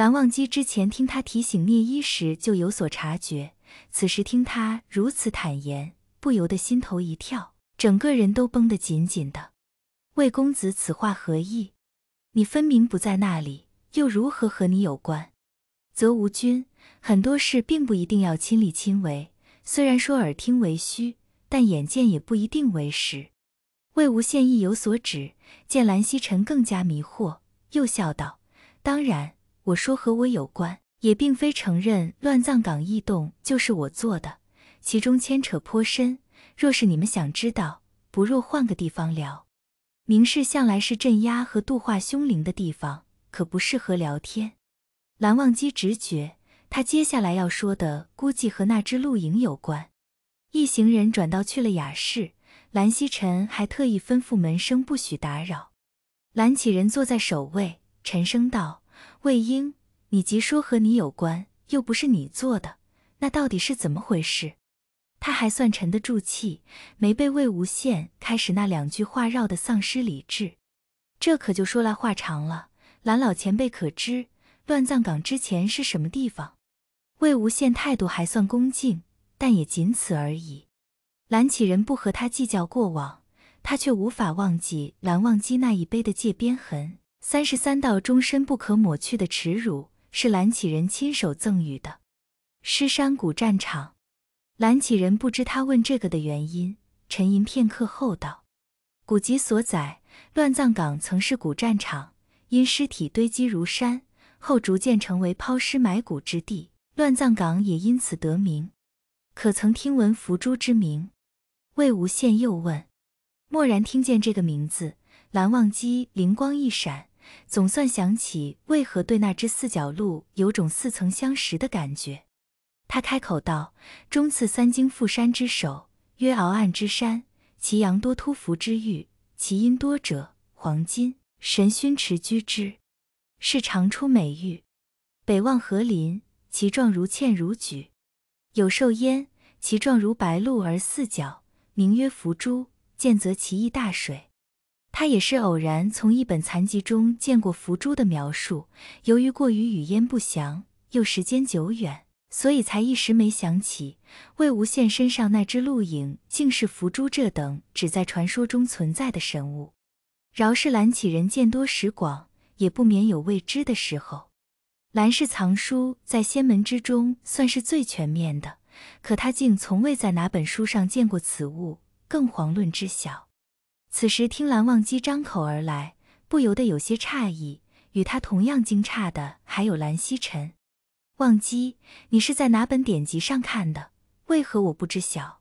蓝忘机之前听他提醒聂一时就有所察觉，此时听他如此坦言，不由得心头一跳，整个人都绷得紧紧的。魏公子此话何意？你分明不在那里，又如何和你有关？则无君，很多事并不一定要亲力亲为。虽然说耳听为虚，但眼见也不一定为实。魏无羡意有所指，见蓝曦臣更加迷惑，又笑道：“当然。”我说和我有关，也并非承认乱葬岗异动就是我做的，其中牵扯颇深。若是你们想知道，不若换个地方聊。明氏向来是镇压和度化凶灵的地方，可不适合聊天。蓝忘机直觉，他接下来要说的估计和那只鹿营有关。一行人转道去了雅室，蓝曦臣还特意吩咐门生不许打扰。蓝启仁坐在首位，沉声道。魏婴，你即说和你有关，又不是你做的，那到底是怎么回事？他还算沉得住气，没被魏无羡开始那两句话绕得丧失理智。这可就说来话长了。蓝老前辈可知乱葬岗之前是什么地方？魏无羡态度还算恭敬，但也仅此而已。蓝启人不和他计较过往，他却无法忘记蓝忘机那一杯的界边痕。三十三道终身不可抹去的耻辱，是蓝启人亲手赠予的。尸山古战场，蓝启人不知他问这个的原因，沉吟片刻后道：“古籍所载，乱葬岗曾是古战场，因尸体堆积如山，后逐渐成为抛尸埋骨之地，乱葬岗也因此得名。可曾听闻伏诛之名？”魏无羡又问。蓦然听见这个名字，蓝忘机灵光一闪。总算想起为何对那只四角鹿有种似曾相识的感觉，他开口道：“中次三经富山之首，曰敖岸之山，其阳多突福之玉，其阴多者黄金。神勋池居之，是常出美玉。北望河林，其状如嵌如举，有兽焉，其状如白鹿而四角，名曰伏珠，见则其邑大水。”他也是偶然从一本残籍中见过福珠的描述，由于过于语焉不详，又时间久远，所以才一时没想起魏无羡身上那只鹿影竟是福珠这等只在传说中存在的神物。饶是蓝启人见多识广，也不免有未知的时候。蓝氏藏书在仙门之中算是最全面的，可他竟从未在哪本书上见过此物，更遑论知晓。此时听蓝忘机张口而来，不由得有些诧异。与他同样惊诧的还有蓝曦臣。忘机，你是在哪本典籍上看的？为何我不知晓？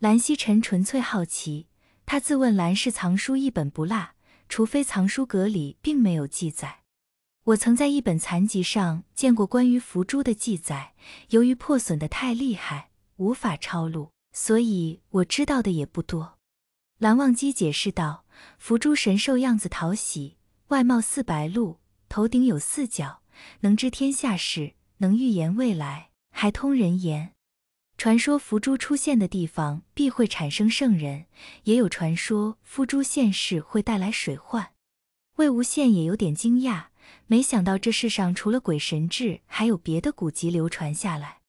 蓝曦臣纯粹好奇。他自问蓝氏藏书一本不落，除非藏书阁里并没有记载。我曾在一本残籍上见过关于福珠的记载，由于破损的太厉害，无法抄录，所以我知道的也不多。蓝忘机解释道：“伏珠神兽样子讨喜，外貌似白鹿，头顶有四角，能知天下事，能预言未来，还通人言。传说伏珠出现的地方必会产生圣人，也有传说伏珠现世会带来水患。”魏无羡也有点惊讶，没想到这世上除了鬼神志，还有别的古籍流传下来。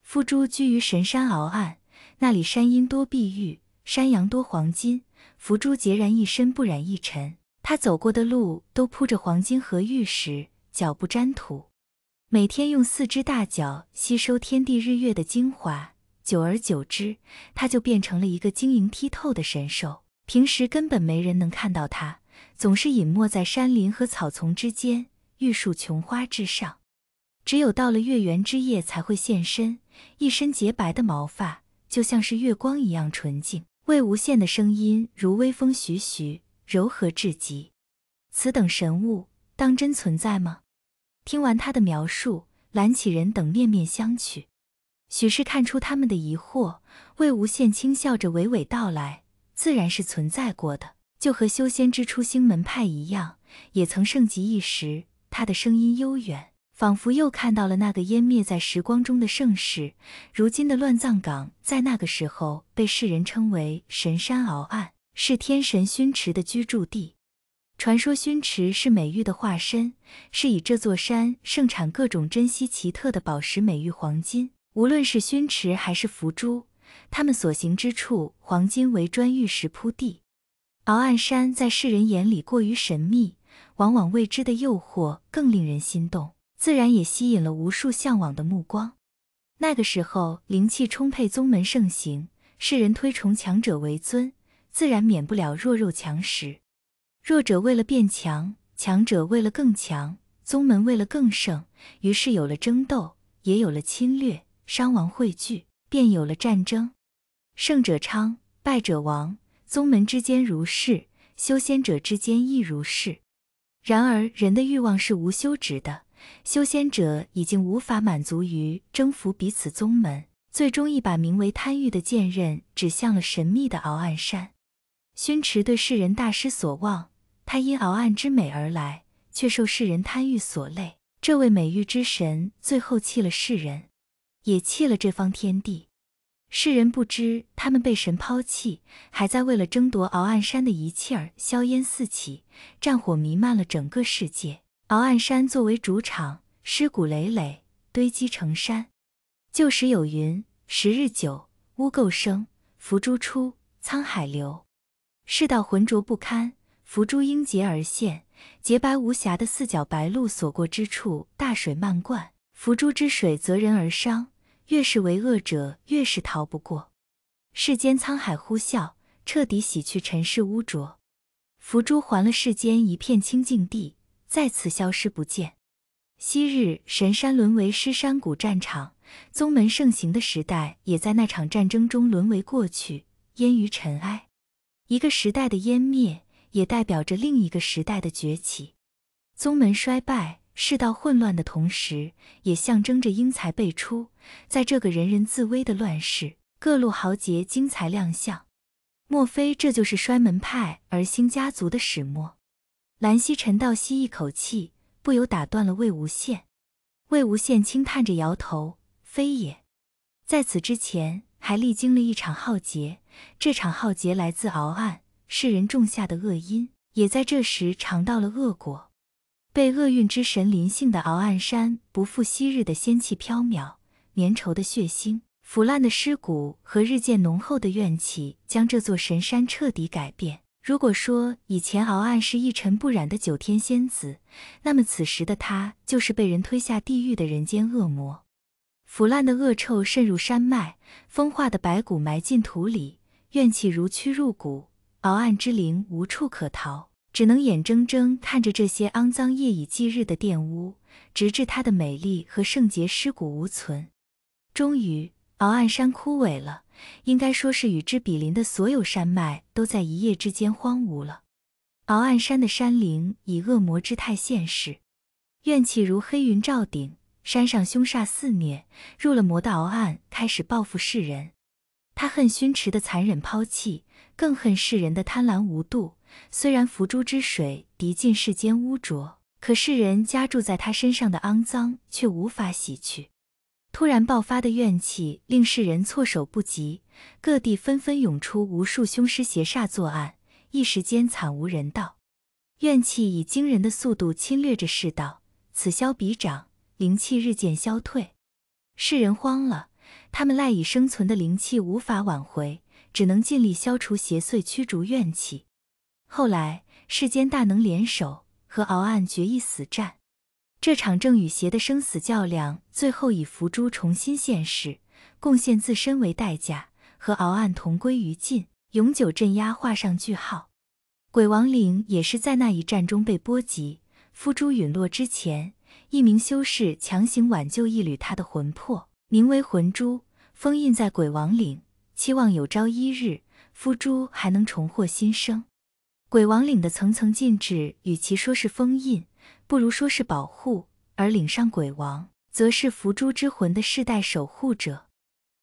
伏珠居于神山鳌岸，那里山阴多碧玉。山羊多黄金，福珠孑然一身，不染一尘。他走过的路都铺着黄金和玉石，脚不沾土。每天用四只大脚吸收天地日月的精华，久而久之，它就变成了一个晶莹剔透的神兽。平时根本没人能看到它，总是隐没在山林和草丛之间，玉树琼花之上。只有到了月圆之夜，才会现身。一身洁白的毛发，就像是月光一样纯净。魏无羡的声音如微风徐徐，柔和至极。此等神物，当真存在吗？听完他的描述，蓝启人等面面相觑。许是看出他们的疑惑，魏无羡轻笑着娓娓道来：“自然是存在过的，就和修仙之初星门派一样，也曾盛极一时。”他的声音悠远。仿佛又看到了那个湮灭在时光中的盛世。如今的乱葬岗，在那个时候被世人称为神山敖岸，是天神熏池的居住地。传说熏池是美玉的化身，是以这座山盛产各种珍稀奇特的宝石美玉黄金。无论是熏池还是福珠，它们所行之处，黄金为砖玉石铺地。敖岸山在世人眼里过于神秘，往往未知的诱惑更令人心动。自然也吸引了无数向往的目光。那个时候，灵气充沛，宗门盛行，世人推崇强者为尊，自然免不了弱肉强食。弱者为了变强，强者为了更强，宗门为了更盛，于是有了争斗，也有了侵略，伤亡汇聚，便有了战争。胜者昌，败者亡。宗门之间如是，修仙者之间亦如是。然而，人的欲望是无休止的。修仙者已经无法满足于征服彼此宗门，最终一把名为贪欲的剑刃指向了神秘的敖岸山。薰池对世人大失所望，他因敖岸之美而来，却受世人贪欲所累。这位美玉之神最后弃了世人，也弃了这方天地。世人不知他们被神抛弃，还在为了争夺敖岸山的一切而硝烟四起，战火弥漫了整个世界。鳌岸山作为主场，尸骨累累，堆积成山。旧时有云：“十日久，污垢生；浮珠出，沧海流。”世道浑浊不堪，浮珠应劫而现，洁白无瑕的四角白鹭所过之处，大水漫灌。浮珠之水择人而伤，越是为恶者，越是逃不过。世间沧海呼啸，彻底洗去尘世污浊，浮珠还了世间一片清净地。再次消失不见，昔日神山沦为尸山古战场，宗门盛行的时代也在那场战争中沦为过去，湮于尘埃。一个时代的湮灭，也代表着另一个时代的崛起。宗门衰败，世道混乱的同时，也象征着英才辈出。在这个人人自危的乱世，各路豪杰、精彩亮相。莫非这就是衰门派而兴家族的始末？蓝曦臣倒吸一口气，不由打断了魏无羡。魏无羡轻叹着摇头：“非也，在此之前还历经了一场浩劫。这场浩劫来自敖岸，是人种下的恶因，也在这时尝到了恶果。被厄运之神临幸的敖岸山，不复昔日的仙气飘渺，粘稠的血腥、腐烂的尸骨和日渐浓厚的怨气，将这座神山彻底改变。”如果说以前敖岸是一尘不染的九天仙子，那么此时的她就是被人推下地狱的人间恶魔。腐烂的恶臭渗入山脉，风化的白骨埋进土里，怨气如蛆入骨。敖岸之灵无处可逃，只能眼睁睁看着这些肮脏夜以继日的玷污，直至她的美丽和圣洁尸骨无存。终于。敖岸山枯萎了，应该说是与之比邻的所有山脉都在一夜之间荒芜了。敖岸山的山灵以恶魔之态现世，怨气如黑云罩顶，山上凶煞肆虐。入了魔的敖岸开始报复世人，他恨熏池的残忍抛弃，更恨世人的贪婪无度。虽然浮珠之水涤尽世间污浊，可世人家住在他身上的肮脏却无法洗去。突然爆发的怨气令世人措手不及，各地纷纷涌出无数凶尸邪煞作案，一时间惨无人道。怨气以惊人的速度侵略着世道，此消彼长，灵气日渐消退。世人慌了，他们赖以生存的灵气无法挽回，只能尽力消除邪祟，驱逐怨气。后来，世间大能联手和敖岸决一死战。这场正与邪的生死较量，最后以伏诛重新现世、贡献自身为代价，和敖岸同归于尽，永久镇压画上句号。鬼王岭也是在那一战中被波及。伏诛陨落之前，一名修士强行挽救一缕他的魂魄，名为魂珠，封印在鬼王岭，期望有朝一日伏诛还能重获新生。鬼王岭的层层禁制，与其说是封印。不如说是保护，而岭上鬼王则是伏诛之魂的世代守护者。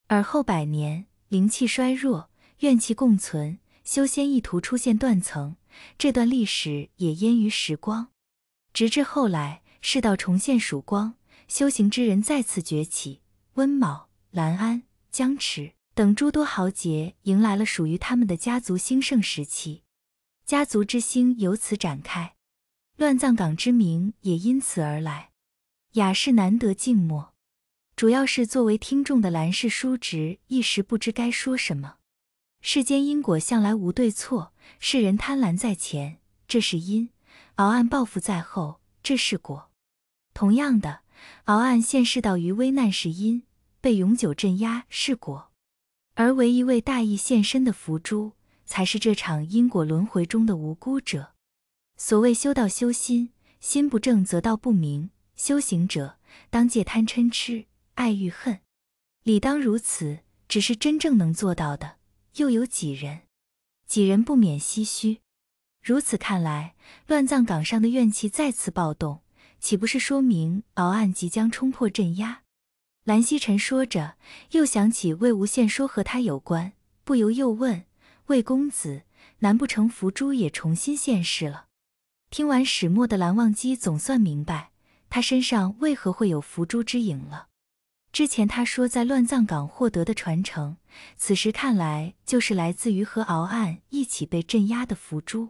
而后百年，灵气衰弱，怨气共存，修仙意图出现断层。这段历史也湮于时光。直至后来，世道重现曙光，修行之人再次崛起。温卯、蓝安、江池等诸多豪杰迎来了属于他们的家族兴盛时期，家族之星由此展开。乱葬岗之名也因此而来。雅士难得静默，主要是作为听众的兰氏叔侄一时不知该说什么。世间因果向来无对错，世人贪婪在前，这是因；敖暗报复在后，这是果。同样的，敖暗现世到于危难是因，被永久镇压是果；而为一位大义献身的伏珠，才是这场因果轮回中的无辜者。所谓修道修心，心不正则道不明。修行者当戒贪嗔痴、爱欲恨，理当如此。只是真正能做到的又有几人？几人不免唏嘘。如此看来，乱葬岗上的怨气再次暴动，岂不是说明敖案即将冲破镇压？蓝曦臣说着，又想起魏无羡说和他有关，不由又问魏公子：难不成福珠也重新现世了？听完始末的蓝忘机总算明白，他身上为何会有伏诛之影了。之前他说在乱葬岗获得的传承，此时看来就是来自于和敖岸一起被镇压的伏诛。